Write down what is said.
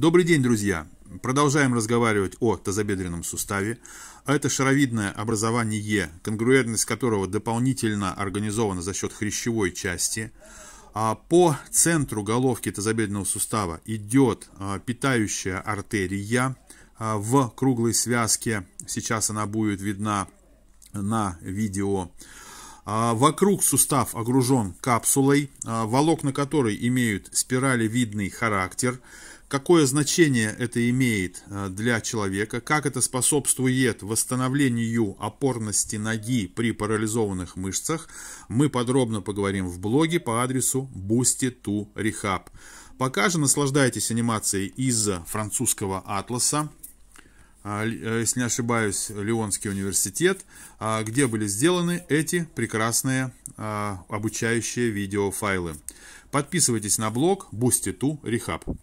Добрый день, друзья! Продолжаем разговаривать о тазобедренном суставе. А это шаровидное образование, конгруентность которого дополнительно организована за счет хрящевой части. А по центру головки тазобедренного сустава идет а, питающая артерия в круглой связке. Сейчас она будет видна на видео. А, вокруг сустав огружен капсулой, а, волокна которой имеют спиралевидный характер. Какое значение это имеет а, для человека, как это способствует восстановлению опорности ноги при парализованных мышцах, мы подробно поговорим в блоге по адресу boosty2rehab. Пока же наслаждайтесь анимацией из французского атласа. А, э, если не ошибаюсь, Лионский университет, а, где были сделаны эти прекрасные а, обучающие видеофайлы. Подписывайтесь на блог Boosty2 Rehab.